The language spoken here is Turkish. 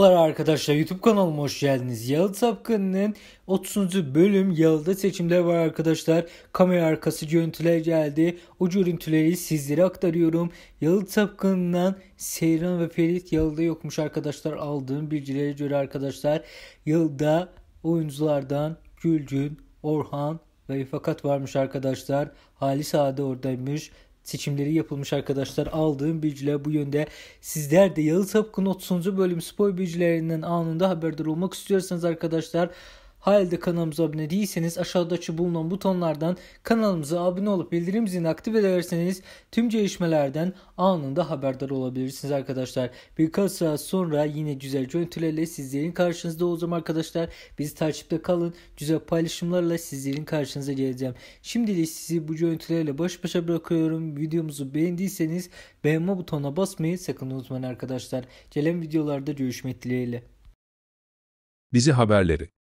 Merhabalar arkadaşlar YouTube kanalıma hoş geldiniz. Yalı Tapkan'ın 30. bölüm Yalı'da seçimler var arkadaşlar. Kamera arkası görüntüler geldi. O görüntüleri sizlere aktarıyorum. Yalı Tapkan'dan Seyran ve Ferit Yalı'da yokmuş arkadaşlar. Aldığım bilgilere göre arkadaşlar Yalı'da oyunculardan Gülgün, Orhan ve Fakat varmış arkadaşlar. Halis Ade oradaymış seçimleri yapılmış arkadaşlar. Aldığım bilgiler bu yönde. Sizler de Yalı Tapkın 30. bölüm spoy bilgilerinden anında haberdar olmak istiyorsanız arkadaşlar Halde kanalımıza abone değilseniz aşağıdaki bulunan butonlardan kanalımıza abone olup bildirim zilini aktif ederseniz tüm gelişmelerden anında haberdar olabilirsiniz arkadaşlar. Birkaç saat sonra yine güzel görüntülerle sizlerin karşınızda olacağım arkadaşlar. Bizi takipte kalın. Güzel paylaşımlarla sizlerin karşınıza geleceğim. Şimdilik sizi bu görüntülerle baş başa bırakıyorum. Videomuzu beğendiyseniz beğenme butonuna basmayı sakın unutmayın arkadaşlar. Gelen videolarda görüşmek dileğiyle. Bizi haberleri